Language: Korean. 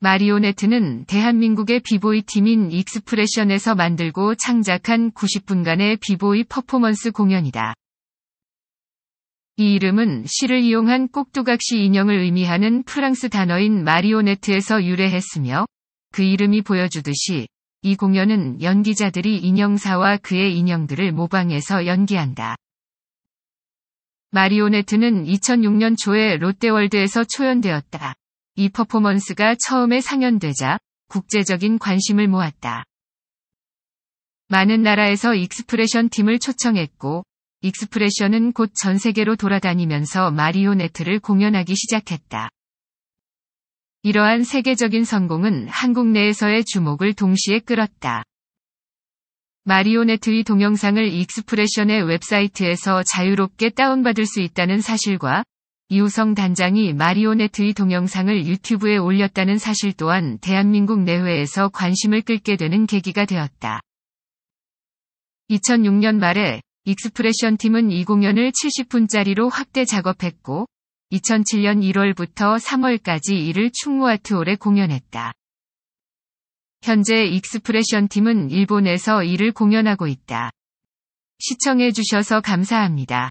마리오네트는 대한민국의 비보이 팀인 익스프레션에서 만들고 창작한 90분간의 비보이 퍼포먼스 공연이다. 이 이름은 시를 이용한 꼭두각시 인형을 의미하는 프랑스 단어인 마리오네트에서 유래했으며 그 이름이 보여주듯이 이 공연은 연기자들이 인형사와 그의 인형들을 모방해서 연기한다. 마리오네트는 2006년 초에 롯데월드에서 초연되었다. 이 퍼포먼스가 처음에 상연되자 국제적인 관심을 모았다. 많은 나라에서 익스프레션 팀을 초청했고, 익스프레션은 곧 전 세계로 돌아다니면서 마리오네트를 공연하기 시작했다. 이러한 세계적인 성공은 한국 내에서의 주목을 동시에 끌었다. 마리오네트의 동영상을 익스프레션의 웹사이트에서 자유롭게 다운받을 수 있다는 사실과 이우성 단장이 마리오네트의 동영상을 유튜브에 올렸다는 사실 또한 대한민국 내외에서 관심을 끌게 되는 계기가 되었다. 2006년 말에 익스프레션 팀은 이 공연을 70분짜리로 확대 작업했고 2007년 1월부터 3월까지 이를 충무아트홀에 공연했다. 현재 익스프레션 팀은 일본에서 이를 공연하고 있다. 시청해주셔서 감사합니다.